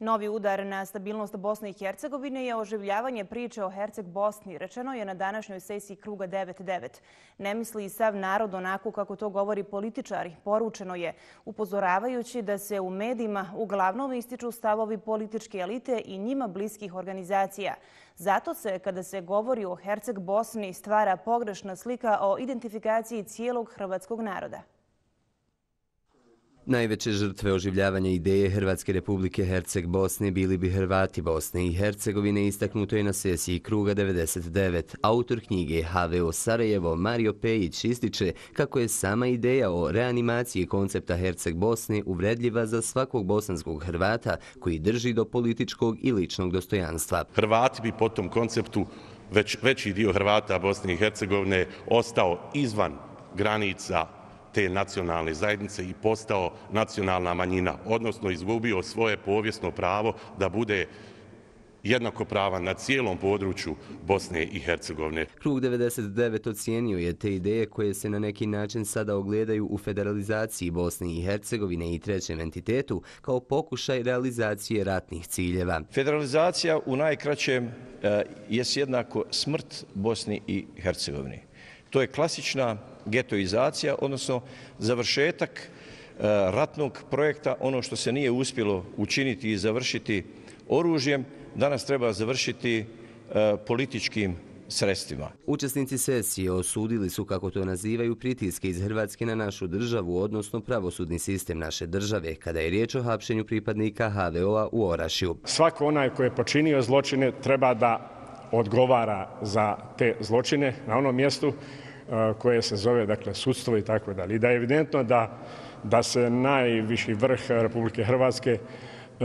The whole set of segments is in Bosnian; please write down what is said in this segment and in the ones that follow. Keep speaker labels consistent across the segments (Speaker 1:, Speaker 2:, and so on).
Speaker 1: Novi udar na stabilnost Bosne i Hercegovine je oživljavanje priče o Herceg-Bosni, rečeno je na današnjoj sesiji Kruga 9.9. Ne misli i sav narod onako kako to govori političari, poručeno je, upozoravajući da se u medijima uglavnom ističu stavovi političke elite i njima bliskih organizacija. Zato se, kada se govori o Herceg-Bosni, stvara pogrešna slika o identifikaciji cijelog hrvatskog naroda.
Speaker 2: Najveće žrtve oživljavanja ideje Hrvatske republike Herceg Bosne bili bi Hrvati Bosne i Hercegovine istaknuto je na sesiji Kruga 99. Autor knjige HVO Sarajevo Mario Pejić ističe kako je sama ideja o reanimaciji koncepta Herceg Bosne uvredljiva za svakog bosanskog Hrvata koji drži do političkog i ličnog dostojanstva. Hrvati bi po tom konceptu
Speaker 3: već, veći dio Hrvata Bosne i Hercegovine ostao izvan granica Hrvatske te nacionalne zajednice i postao nacionalna manjina, odnosno izgubio svoje povijesno pravo da bude jednako prava na cijelom području Bosne i Hercegovine.
Speaker 2: Krug 99 ocijenio je te ideje koje se na neki način sada ogledaju u federalizaciji Bosne i Hercegovine i trećem entitetu kao pokušaj realizacije ratnih ciljeva. Federalizacija u najkraćem e, je
Speaker 4: jednako smrt Bosni i Hercegovine. To je klasična getoizacija, odnosno završetak e, ratnog projekta, ono što se nije uspjelo učiniti i završiti oružjem, danas treba završiti e, političkim sredstvima.
Speaker 2: Učesnici sesije osudili su, kako to nazivaju, pritiske iz Hrvatske na našu državu, odnosno pravosudni sistem naše države, kada je riječ o hapšenju pripadnika
Speaker 5: HVO-a u Orašju. Svako onaj koji je počinio zločine treba da odgovara za te zločine na onom mjestu e, koje se zove dakle, sudstvo i tako dalje. I da je evidentno da, da se najviši vrh Republike Hrvatske e,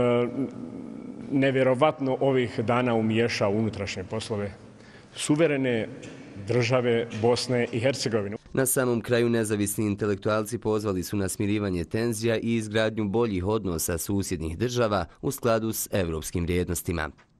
Speaker 5: nevjerovatno ovih dana umiješa unutrašnje poslove suverene države Bosne i Hercegovine. Na samom kraju nezavisni
Speaker 2: intelektualci pozvali su na smirivanje tenzija i izgradnju boljih odnosa susjednih država u skladu s evropskim vrijednostima.